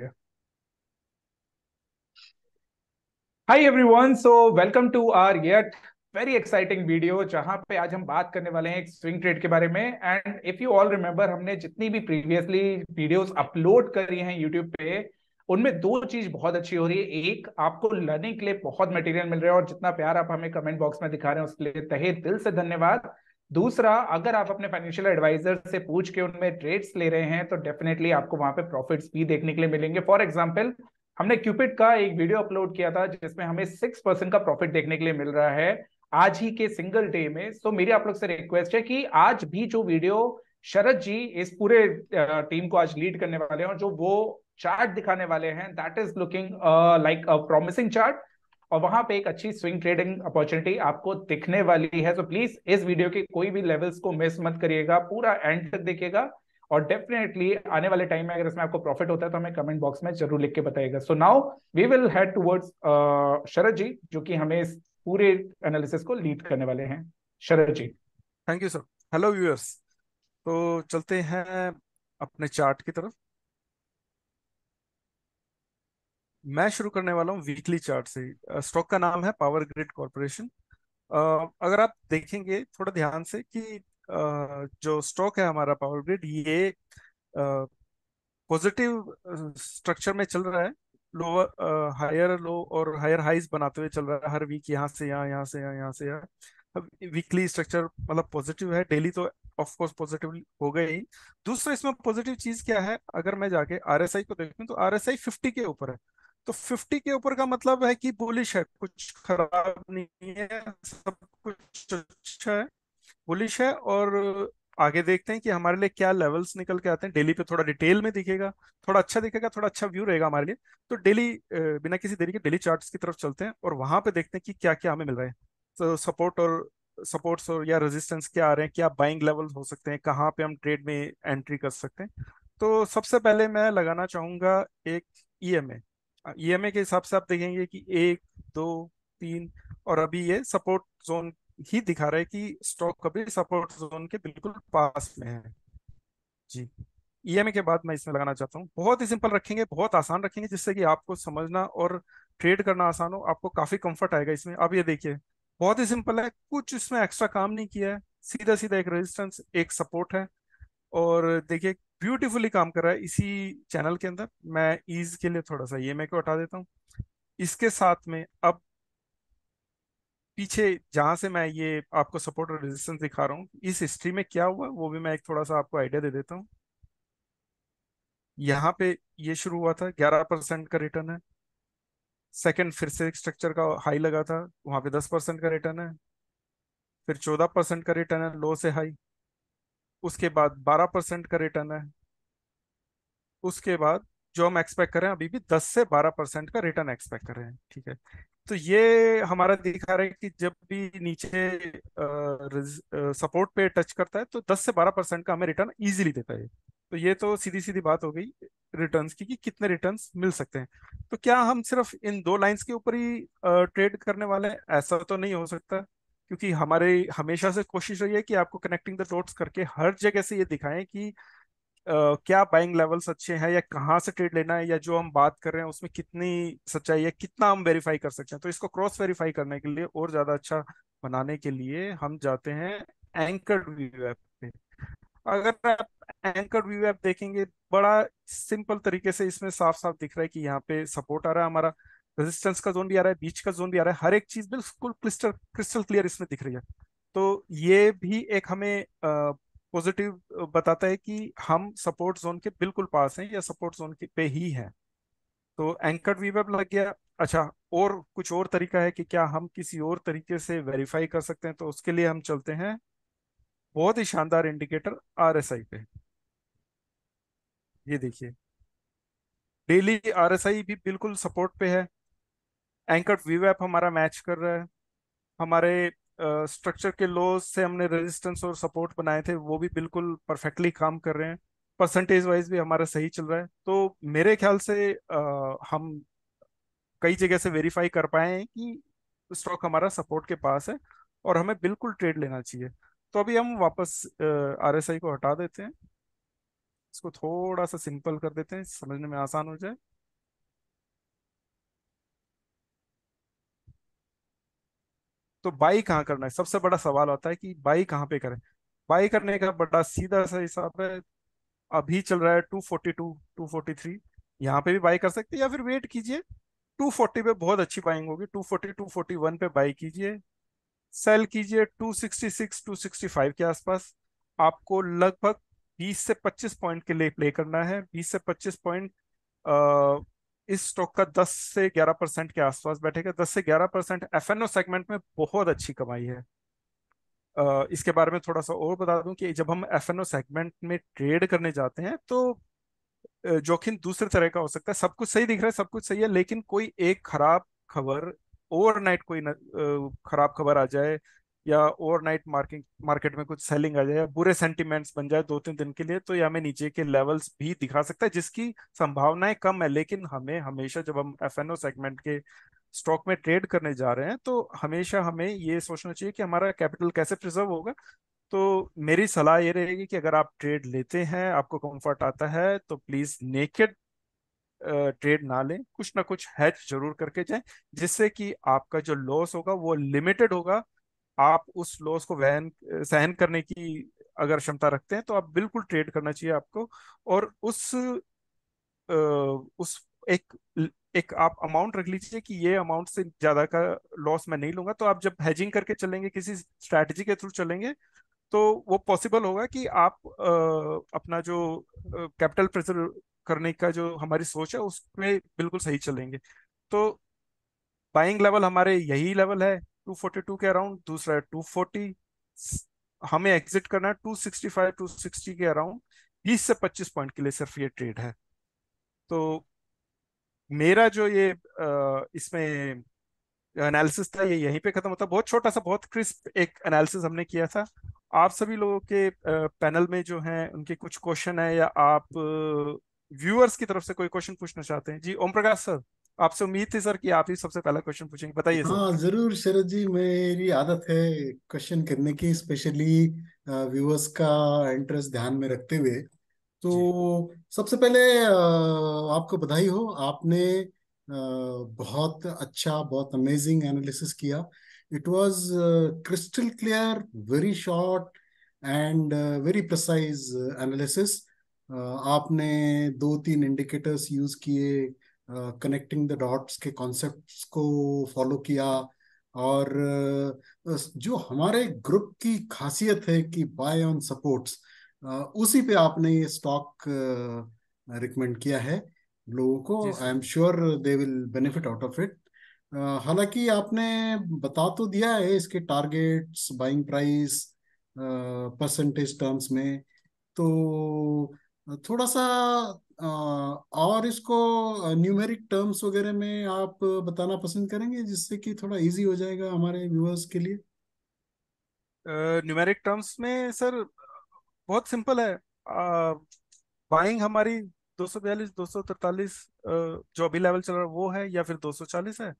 Yeah. Hi everyone. So welcome to our yet very exciting video जहां पे आज हम बात करने वाले हैं एक स्विंग ट्रेड के बारे में and if you all remember हमने जितनी भी प्रीवियसली वीडियोस अपलोड करी हैं यूट्यूब पे उनमें दो चीज बहुत अच्छी हो रही है एक आपको लर्निंग के लिए बहुत मटेरियल मिल रहा है और जितना प्यार आप हमें कमेंट बॉक्स में दिखा रहे हैं उसके लिए तहे दिल से धन्यवाद दूसरा अगर आप अपने फाइनेंशियल एडवाइजर से पूछ के उनमें ट्रेड्स ले रहे हैं तो डेफिनेटली आपको वहां पे प्रॉफिट्स भी देखने के लिए मिलेंगे फॉर एग्जाम्पल हमने क्यूपिट का एक वीडियो अपलोड किया था जिसमें हमें सिक्स परसेंट का प्रॉफिट देखने के लिए मिल रहा है आज ही के सिंगल डे में सो मेरी आप लोग से रिक्वेस्ट है कि आज भी जो वीडियो शरद जी इस पूरे टीम को आज लीड करने वाले हैं जो वो चार्ट दिखाने वाले हैं that is looking like a promising chart और वहां पे एक अच्छी स्विंग ट्रेडिंग अपॉर्चुनिटी आपको दिखने वाली है तो प्लीज इस वीडियो के कोई भी लेवल्स को मिस मत करिएगा पूरा एंड तक देखिएगा और डेफिनेटली आने वाले टाइम में अगर इसमें आपको प्रॉफिट होता है तो हमें कमेंट बॉक्स में जरूर लिख के बताइएगा so now we will head towards Sharad ji जो कि हमें इस पूरे एनालिसिस को लीड करने वाले हैं Sharad ji thank you sir hello viewers तो चलते हैं अपने चार्ट की तरफ मैं शुरू करने वाला हूँ वीकली चार्ट से स्टॉक का नाम है पावर ग्रिड कॉरपोरेशन अगर आप देखेंगे थोड़ा ध्यान से कि जो स्टॉक है हमारा पावर ग्रिड ये पॉजिटिव स्ट्रक्चर में चल रहा है लोअर हायर लो और हायर हाइज बनाते हुए चल रहा है हर वीक यहाँ से यहाँ यहाँ से यहाँ यहाँ से यहाँ अब वीकली स्ट्रक्चर मतलब पॉजिटिव है डेली तो ऑफ कोर्स पॉजिटिव हो गए ही दूसरा इसमें पॉजिटिव चीज क्या है अगर मैं जाके आरएसआई को देखूं तो आरएसआई 50 के ऊपर है तो 50 के ऊपर का मतलब है कि बुलिश है कुछ खराब नहीं है सब कुछ अच्छा है बुलिश है और आगे देखते हैं कि हमारे लिए क्या लेवल्स निकल के आते हैं डेली पे थोड़ा डिटेल में दिखेगा थोड़ा अच्छा दिखेगा थोड़ा अच्छा व्यू रहेगा हमारे लिए तो डेली बिना किसी देरी के डेली चार्ट की तरफ चलते हैं और वहां पे देखते हैं कि क्या क्या हमें मिल रहा है तो सपोर्ट और सपोर्ट्स और या रेजिस्टेंस क्या आ रहे हैं क्या बाइंग लेवल हो सकते हैं कहाँ पे हम ट्रेड में एंट्री कर सकते हैं तो सबसे पहले मैं लगाना चाहूंगा एक ई एम ए ईएमए के हिसाब से आप देखेंगे कि एक दो तीन और अभी ये सपोर्ट जोन ही दिखा रहा है कि स्टॉक अभी सपोर्ट जोन के बिल्कुल पास में है जी ईएमए e के बाद मैं इसमें लगाना चाहता हूँ बहुत ही सिंपल रखेंगे बहुत आसान रखेंगे जिससे कि आपको समझना और ट्रेड करना आसान हो आपको काफी कंफर्ट आएगा इसमें अब ये देखिए बहुत ही सिंपल है कुछ इसमें एक्स्ट्रा काम नहीं किया है सीधा सीधा एक रेजिस्टेंस एक सपोर्ट है और देखिए ब्यूटीफुली काम कर रहा है इसी चैनल के अंदर मैं ईज के लिए थोड़ा सा ये मैं को हटा देता हूँ इसके साथ में अब पीछे जहाँ से मैं ये आपको सपोर्ट और रेजिस्टेंस दिखा रहा हूँ इस हिस्ट्री में क्या हुआ वो भी मैं एक थोड़ा सा आपको आइडिया दे देता हूँ यहाँ पे ये शुरू हुआ था ग्यारह परसेंट का रिटर्न है सेकंड फिर से स्ट्रक्चर का हाई लगा था वहाँ पे दस परसेंट का रिटर्न है फिर चौदह परसेंट का रिटर्न है लो से हाई उसके बाद बारह परसेंट का रिटर्न है उसके बाद जो हम एक्सपेक्ट कर रहे हैं अभी भी दस से बारह परसेंट का रिटर्न एक्सपेक्ट कर रहे हैं ठीक है तो ये हमारा दिखा रहा है कि जब भी नीचे सपोर्ट पे टच करता है तो दस से बारह परसेंट का हमें रिटर्न ईजिली देता है तो ये तो सीधी सीधी बात हो गई रिटर्न्स की कि कितने रिटर्न्स मिल सकते हैं तो क्या हम सिर्फ इन दो लाइंस के ऊपर ही ट्रेड करने वाले हैं ऐसा तो नहीं हो सकता क्योंकि हमारे हमेशा से कोशिश रही है कि आपको कनेक्टिंग द डॉट्स करके हर जगह से ये दिखाएं कि Uh, क्या बाइंग लेवल्स अच्छे हैं या कहाँ से ट्रेड लेना है या जो हम बात कर रहे हैं उसमें कितनी सच्चाई है कितना हम वेरीफाई कर सकते हैं तो इसको क्रॉस वेरीफाई करने के लिए और ज्यादा अच्छा बनाने के लिए हम जाते हैं एंकर्ड व्यू ऐप पे अगर आप एंकर्ड व्यू ऐप देखेंगे बड़ा सिंपल तरीके से इसमें साफ साफ दिख रहा है कि यहाँ पे सपोर्ट आ रहा है हमारा रेजिस्टेंस का जोन भी आ रहा है बीच का जोन भी आ रहा है हर एक चीज बिल्कुल क्रिस्टल क्रिस्टल क्लियर इसमें दिख रही है तो ये भी एक हमें पॉजिटिव बताता है कि हम सपोर्ट जोन के बिल्कुल पास हैं या सपोर्ट जोन के पे ही हैं तो एंकर वीवेब लग गया अच्छा और कुछ और तरीका है कि क्या हम किसी और तरीके से वेरीफाई कर सकते हैं तो उसके लिए हम चलते हैं बहुत ही शानदार इंडिकेटर आर पे ये देखिए डेली आर भी बिल्कुल सपोर्ट पे है एंकर वीव ऐप हमारा मैच कर रहा है हमारे स्ट्रक्चर के लॉज से हमने रेजिस्टेंस और सपोर्ट बनाए थे वो भी बिल्कुल परफेक्टली काम कर रहे हैं परसेंटेज वाइज भी हमारा सही चल रहा है तो मेरे ख्याल से आ, हम कई जगह से वेरीफाई कर पाए हैं कि स्टॉक हमारा सपोर्ट के पास है और हमें बिल्कुल ट्रेड लेना चाहिए तो अभी हम वापस आर एस आई को हटा देते हैं इसको थोड़ा सा सिंपल कर देते हैं समझने में आसान हो जाए तो बाई कहाँ करना है सबसे बड़ा सवाल होता है कि बाई कहाँ पे करें बाई करने का बड़ा सीधा सा हिसाब है अभी चल रहा है two forty two two forty three यहाँ पे भी बाई कर सकते हैं या फिर वेट कीजिए टू फोर्टी पे बहुत अच्छी बाइंग होगी two forty two forty one पे बाई कीजिए सेल कीजिए two sixty six two sixty five के आसपास आपको लगभग बीस से पच्चीस पॉइंट के लिए प्ले करना है बीस से पच्चीस पॉइंट इस स्टॉक का 10 से 11 परसेंट के आसपास बैठेगा 10 से 11 परसेंट एफ सेगमेंट में बहुत अच्छी कमाई है इसके बारे में थोड़ा सा और बता दूं कि जब हम एफ सेगमेंट में ट्रेड करने जाते हैं तो जोखिम दूसरे तरह का हो सकता है सब कुछ सही दिख रहा है सब कुछ सही है लेकिन कोई एक खराब खबर ओवरनाइट कोई खराब खबर आ जाए या ओवरनाइट मार्केट मार्केट में कुछ सेलिंग आ जाए बुरे सेंटिमेंट्स बन जाए दो तीन दिन के लिए तो ये हमें नीचे के लेवल्स भी दिखा सकता है जिसकी संभावनाएं कम है लेकिन हमें हमेशा जब हम एफ सेगमेंट के स्टॉक में ट्रेड करने जा रहे हैं तो हमेशा हमें ये सोचना चाहिए कि हमारा कैपिटल कैसे प्रिजर्व होगा तो मेरी सलाह ये रहेगी कि अगर आप ट्रेड लेते हैं आपको कंफर्ट आता है तो प्लीज नेकेड ट्रेड ना लें कुछ ना कुछ हैच जरूर करके जाएं जिससे कि आपका जो लॉस होगा वो लिमिटेड होगा आप उस लॉस को वहन सहन करने की अगर क्षमता रखते हैं तो आप बिल्कुल ट्रेड करना चाहिए आपको और उस आ, उस एक एक आप अमाउंट रख लीजिए कि ये अमाउंट से ज्यादा का लॉस मैं नहीं लूंगा तो आप जब हेजिंग करके चलेंगे किसी स्ट्रेटजी के थ्रू चलेंगे तो वो पॉसिबल होगा कि आप आ, अपना जो कैपिटल प्रेजर्व करने का जो हमारी सोच है उसमें बिल्कुल सही चलेंगे तो बाइंग लेवल हमारे यही लेवल है 242 के अराउंड दूसरा है 240 हमें एग्जिट करना है 265 260 के अराउंड 20 से 25 पॉइंट के लिए सिर्फ ये ट्रेड है तो मेरा जो ये इसमें एनालिसिस था ये यहीं पे खत्म होता बहुत छोटा सा बहुत क्रिस्प एक एनालिसिस हमने किया था आप सभी लोगों के पैनल में जो हैं उनके कुछ क्वेश्चन है या आप व्यूअर्स की तरफ से कोई क्वेश्चन पूछना चाहते हैं जी ओम प्रकाश सर आपसे उम्मीद थी सर कि आप ही सबसे पहला क्वेश्चन पूछेंगे बताइए हाँ जरूर शरद जी मेरी आदत है क्वेश्चन करने की स्पेशली व्यूअर्स का इंटरेस्ट ध्यान में रखते हुए तो सबसे पहले आपको बधाई हो आपने बहुत अच्छा बहुत अमेजिंग एनालिसिस किया it was crystal clear very short and very precise analysis आपने दो तीन इंडिकेटर्स यूज किए कनेक्टिंग द डॉट्स के कॉन्सेप्ट को फॉलो किया और uh, जो हमारे ग्रुप की खासियत है कि बाय ऑन सपोर्ट्स उसी पे आपने ये स्टॉक रिकमेंड uh, किया है लोगों को I am sure they will benefit out of it हालांकि आपने बता तो दिया है इसके targets buying price percentage terms में तो थोड़ा सा और इसको न्यूमेरिक टर्म्स वगैरह में आप बताना पसंद करेंगे जिससे कि थोड़ा इजी हो जाएगा हमारे व्यूअर्स के लिए न्यूमेरिक uh, टर्म्स में सर बहुत सिंपल है बाइंग uh, हमारी 242 243 uh, जो अभी लेवल चल रहा है वो है या फिर 240 है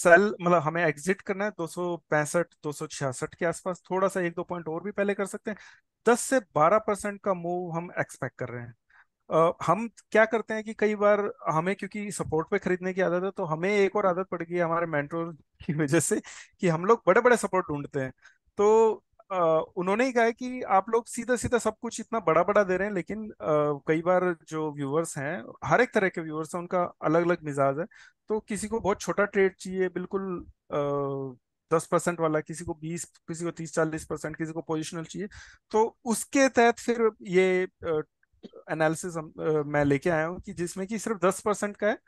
सेल मतलब हमें एग्जिट करना है दो सौ पैंसठ दो सौ छियासठ के आसपास थोड़ा सा एक दो पॉइंट और भी पहले कर सकते हैं 10 से 12 परसेंट का मूव हम एक्सपेक्ट कर रहे हैं Uh, हम क्या करते हैं कि कई बार हमें क्योंकि सपोर्ट पे खरीदने की आदत है तो हमें एक और आदत पड़ गई है हमारे मेंटोर की वजह से कि हम लोग बड़े बड़े सपोर्ट ढूंढते हैं तो Uh, उन्होंने ही कहा है कि आप लोग सीधा सीधा सब कुछ इतना बड़ा बड़ा दे रहे हैं लेकिन uh, कई बार जो व्यूअर्स हैं हर एक तरह के व्यूअर्स हैं उनका अलग अलग मिजाज है तो किसी को बहुत छोटा ट्रेड चाहिए बिल्कुल uh, दस परसेंट वाला किसी को बीस किसी को तीस चालीस परसेंट किसी को पोजिशनल चाहिए तो उसके तहत फिर ये एनालिसिस मैं लेके आया हूँ कि जिसमें कि सिर्फ दस परसेंट का है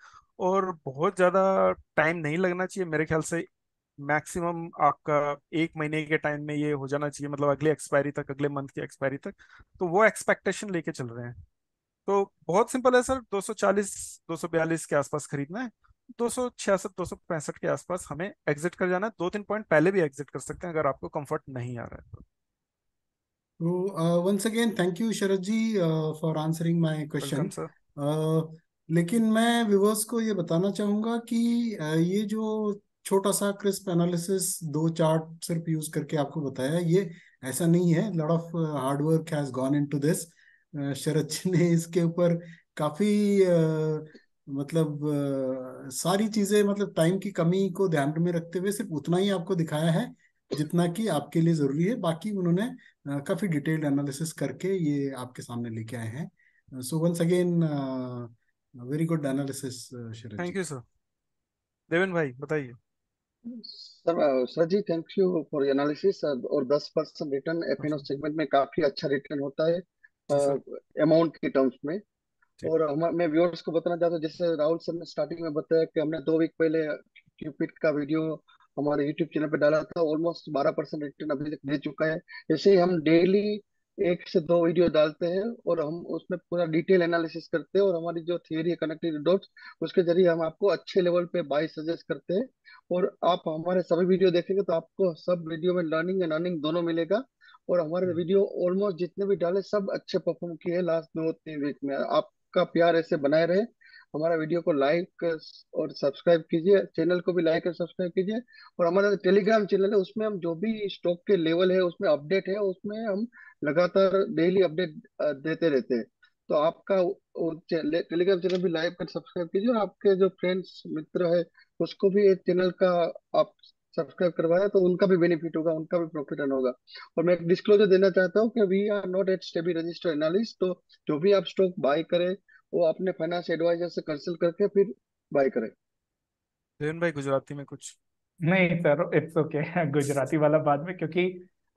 और बहुत ज़्यादा टाइम नहीं लगना चाहिए मेरे ख्याल से मैक्सिमम आपका एक महीने के टाइम में ये हो जाना चाहिए मतलब अगले एक्सपायरी तक अगले मंथ की एक्सपायरी तक तो वो एक्सपेक्टेशन लेके चल रहे हैं तो बहुत सिंपल है सर 240 240 के आसपास खरीदना है 266-265 के आसपास हमें एग्जिट कर जाना है दो तीन पॉइंट पहले भी एग्जिट कर सकते हैं अगर आपको कंफर्ट नहीं आ रहा है तो तो once again thank you Sharad ji for answering my question लेकिन मैं व्यूवर्स को ये बताना चाहूंगा कि uh, ये जो छोटा सा क्रिस्प एनालिसिस दो चार्ट सिर्फ यूज करके आपको बताया ये ऐसा नहीं है lot of hard work has gone into this Sharad ji ने इसके ऊपर काफी uh, मतलब सारी चीजें मतलब टाइम की कमी को ध्यान में रखते हुए सिर्फ उतना ही आपको दिखाया है जितना कि आपके लिए जरूरी है बाकी उन्होंने काफी डिटेल्ड एनालिसिस करके ये आपके सामने लेके आए हैं so once again very good analysis Sharad thank you sir Devan भाई बताइए sir sir ji thank you for analysis और 10 परसेंट रिटर्न एफ सेगमेंट में काफी अच्छा रिटर्न होता है अमाउंट के टर्म्स में और हम मैं व्यूअर्स को बताना चाहता हूँ जैसे राहुल सर ने स्टार्टिंग में बताया कि हमने दो वीक पहले क्यूपिट का वीडियो हमारे यूट्यूब चैनल पे डाला था ऑलमोस्ट बारह परसेंट रिटर्न अभी तक दे चुका है ऐसे ही हम डेली एक से दो वीडियो डालते हैं और हम उसमें पूरा डिटेल एनालिसिस करते हैं और हमारी जो थियरी है कनेक्टेड डॉट्स उसके जरिए हम आपको अच्छे लेवल पे बाय सजेस्ट करते हैं और आप हमारे सभी वीडियो देखेंगे तो आपको सब वीडियो में लर्निंग एंड अर्निंग दोनों मिलेगा और हमारे वीडियो हम्म। ऑलमोस्ट जितने भी डाले सब अच्छे परफॉर्म किए लास्ट दो तीन वीक में आप आपका प्यार ऐसे बनाए रहे हमारा वीडियो को लाइक और सब्सक्राइब कीजिए चैनल को भी लाइक और सब्सक्राइब कीजिए और हमारा टेलीग्राम चैनल है उसमें हम जो भी स्टॉक के लेवल है उसमें अपडेट है उसमें हम लगातार डेली अपडेट देते रहते हैं तो आपका टेलीग्राम चैनल भी लाइक कर सब्सक्राइब कीजिए और आपके जो फ्रेंड्स मित्र है उसको भी चैनल का आप सब्सक्राइब करवाया तो उनका भी बेनिफिट होगा उनका भी प्रॉफिट अर्न होगा और मैं एक डिस्क्लोजर देना चाहता हूँ कि we are not at SEBI register analyst तो जो भी आप स्टॉक बाय करें वो अपने फाइनेंस एडवाइजर से कंसल्ट करके फिर बाय करें जयन भाई गुजराती में कुछ नहीं सर इट्स ओके गुजराती वाला बाद में क्योंकि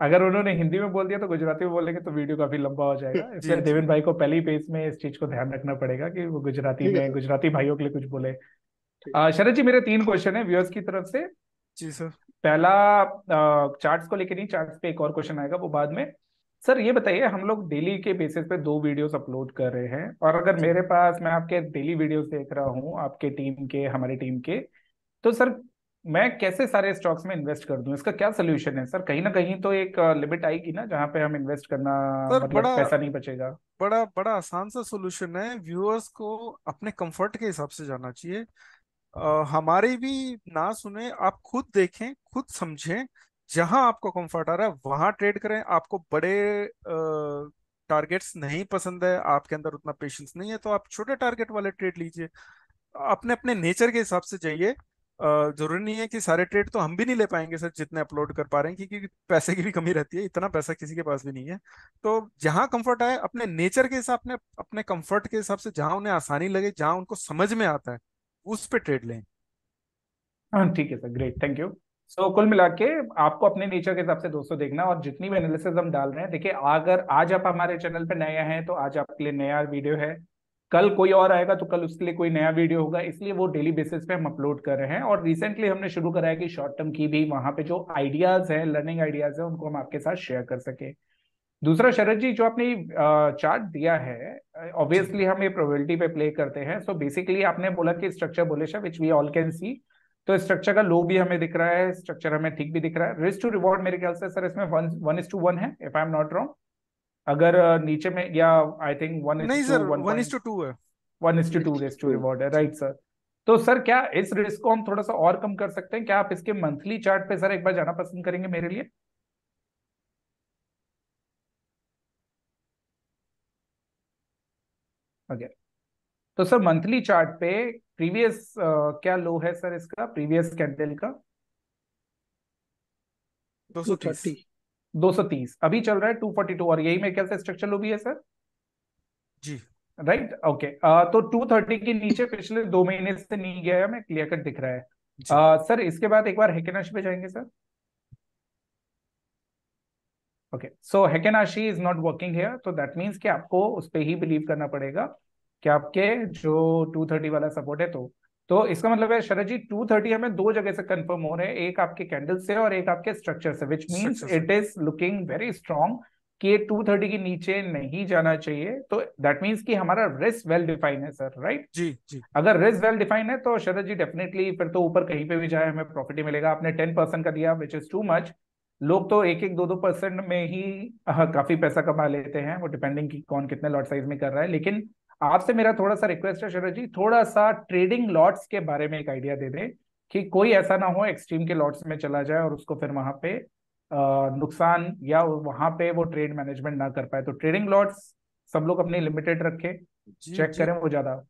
अगर उन्होंने हिंदी में बोल दिया तो गुजराती में बोलेंगे तो वीडियो काफी लंबा हो जाएगा इसलिए देवेंद्र भाई को पहली पेज में इस चीज को ध्यान रखना पड़ेगा कि वो गुजराती में गुजराती भाइयों के लिए कुछ बोले शरद जी मेरे तीन क्वेश्चन है व्यूअर्स की तरफ से जी सर पहला चार्ट्स को लेकर नहीं चार्ट्स पे एक और क्वेश्चन आएगा वो बाद में सर ये बताइए हम लोग डेली के बेसिस पे दो वीडियोस अपलोड कर रहे हैं और अगर मेरे पास मैं आपके डेली वीडियोस देख रहा हूँ आपके टीम के हमारे टीम के तो सर मैं कैसे सारे स्टॉक्स में इन्वेस्ट कर दूं इसका क्या सोल्यूशन है सर कहीं ना कहीं तो एक लिमिट आएगी ना जहां पे हम इन्वेस्ट करना सर, मतलब बड़ा, पैसा नहीं बचेगा बड़ा बड़ा आसान सा सोल्यूशन है व्यूअर्स को अपने कंफर्ट के हिसाब से जाना चाहिए हमारी भी ना सुने आप खुद देखें खुद समझें जहां आपको कंफर्ट आ रहा है वहां ट्रेड करें आपको बड़े टारगेट्स नहीं पसंद है आपके अंदर उतना पेशेंस नहीं है तो आप छोटे टारगेट वाले ट्रेड लीजिए अपने अपने नेचर के हिसाब से जाइए जरूरी नहीं है कि सारे ट्रेड तो हम भी नहीं ले पाएंगे सर जितने अपलोड कर पा रहे हैं क्योंकि पैसे की भी कमी रहती है इतना पैसा किसी के पास भी नहीं है तो जहां कंफर्ट आए अपने नेचर के हिसाब से अपने कंफर्ट के हिसाब से जहां उन्हें आसानी लगे जहां उनको समझ में आता है उस पर ट्रेड लें हाँ ठीक है sir great thank you so so, कुल मिला के आपको अपने नेचर के हिसाब से दोस्तों देखना और जितनी भी एनालिसिस हम डाल रहे हैं देखिए अगर आज आप हमारे चैनल पर नए हैं तो आज आपके लिए नया वीडियो है कल कोई और आएगा तो कल उसके लिए कोई नया वीडियो होगा इसलिए वो डेली बेसिस पे हम अपलोड कर रहे हैं और रिसेंटली हमने शुरू कराया कि शॉर्ट टर्म की भी वहां पे जो आइडियाज हैं लर्निंग आइडियाज हैं उनको हम आपके साथ शेयर कर सके दूसरा शरद जी जो आपने चार्ट दिया है ऑब्वियसली हम ये प्रोबेबिलिटी पे प्ले करते हैं सो so बेसिकली आपने बोला कि स्ट्रक्चर बोले है which we all can see तो स्ट्रक्चर का लो भी हमें दिख रहा है स्ट्रक्चर हमें ठीक भी दिख रहा है रिस्क टू रिवॉर्ड मेरे ख्याल से सर इसमें one one is to one है if I am not wrong अगर नीचे में या I think one is one is to two है one is to two risk to reward है राइट सर तो सर क्या इस रिस्क को हम थोड़ा सा और कम कर सकते हैं क्या आप इसके मंथली चार्ट पे सर एक बार जाना पसंद करेंगे मेरे लिए वगैरह तो सर मंथली चार्ट पे प्रीवियस uh, क्या लो है सर इसका प्रीवियस कैंडल का 230 230 अभी चल रहा है 242 और यही में क्या स्ट्रक्चर लो भी है sir ji right right? Okay okay. uh, तो 230 के नीचे पिछले दो महीने से नहीं गया है मैं क्लियर कट दिख रहा है uh, सर इसके बाद एक बार हेकेनश पे जाएंगे sir okay so Heikin Ashi is not working here तो दैट मीन्स कि आपको उस पर ही बिलीव करना पड़ेगा कि आपके जो 230 वाला सपोर्ट है तो तो इसका मतलब है शरद जी 230 हमें दो जगह से कंफर्म हो रहे हैं एक आपके कैंडल से और एक आपके स्ट्रक्चर से which means it is looking very strong कि ये 230 के नीचे नहीं जाना चाहिए तो दैट मीन्स कि हमारा रिस्क वेल डिफाइन है सर राइट जी जी अगर रिस्क वेल डिफाइन है तो शरद जी डेफिनेटली फिर तो ऊपर कहीं पे भी जाए हमें प्रॉफिट ही मिलेगा आपने 10 परसेंट का दिया विच इज टू मच लोग तो एक एक दो दो परसेंट में ही काफी पैसा कमा लेते हैं वो डिपेंडिंग कि कौन कितने लॉट साइज में कर रहा है लेकिन आपसे मेरा थोड़ा सा रिक्वेस्ट है शरद जी थोड़ा सा ट्रेडिंग लॉट्स के बारे में एक आइडिया दे दें कि कोई ऐसा ना हो एक्सट्रीम के लॉट्स में चला जाए और उसको फिर वहां पे नुकसान या वहां पे वो ट्रेड मैनेजमेंट ना कर पाए तो ट्रेडिंग लॉट्स सब लोग अपनी लिमिटेड रखें चेक जी, करें वो ज्यादा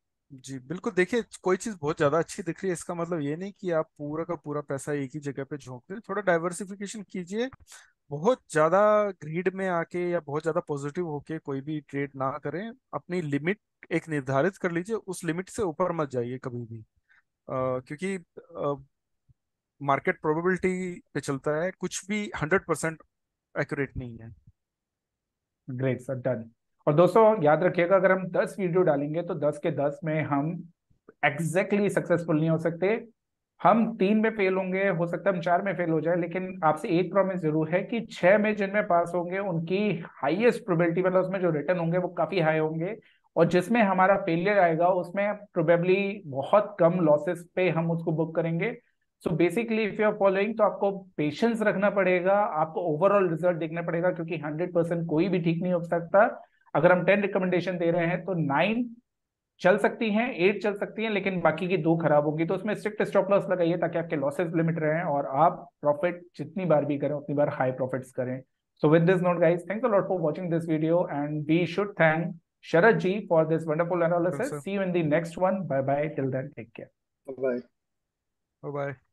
जी बिल्कुल देखिए कोई चीज़ बहुत ज़्यादा अच्छी दिख रही है इसका मतलब ये नहीं कि आप पूरा का पूरा पैसा एक ही जगह पे झोंक दे थोड़ा डाइवर्सिफिकेशन कीजिए बहुत ज़्यादा ग्रीड में आके या बहुत ज़्यादा पॉजिटिव होके कोई भी ट्रेड ना करें अपनी लिमिट एक निर्धारित कर लीजिए उस लिमिट से ऊपर मत जाइए कभी भी आ, क्योंकि मार्केट प्रोबेबिलिटी पे चलता है कुछ भी हंड्रेड परसेंट एक्यूरेट नहीं है ग्रेट सर डन और दोस्तों याद रखिएगा अगर हम दस वीडियो डालेंगे तो दस के दस में हम एग्जैक्टली सक्सेसफुल नहीं हो सकते हम तीन में फेल होंगे हो सकता है हम चार में फेल हो जाए लेकिन आपसे एक प्रॉमिस जरूर है कि छह में जिनमें पास होंगे उनकी हाईएस्ट प्रोबेबिलिटी मतलब उसमें जो रिटर्न होंगे वो काफी हाई होंगे और जिसमें हमारा फेलियर आएगा उसमें प्रोबेबली बहुत कम लॉसेस पे हम उसको बुक करेंगे so basically if you are following तो आपको पेशेंस रखना पड़ेगा आपको ओवरऑल रिजल्ट देखना पड़ेगा क्योंकि हंड्रेड परसेंट कोई भी ठीक नहीं हो सकता अगर हम टेन रिकमेंडेशन दे रहे हैं तो नाइन चल सकती हैं एट चल सकती हैं लेकिन बाकी की दो खराब होगी तो उसमें स्ट्रिक्ट स्टॉप लॉस लगाइए ताकि आपके लॉसेज लिमिट रहे और आप प्रॉफिट जितनी बार भी करें उतनी बार हाई प्रॉफिट करें so with this note guys thank lot for watching this video and we should thank Sharad ji for this wonderful analysis see in the next one bye bye till then take care bye bye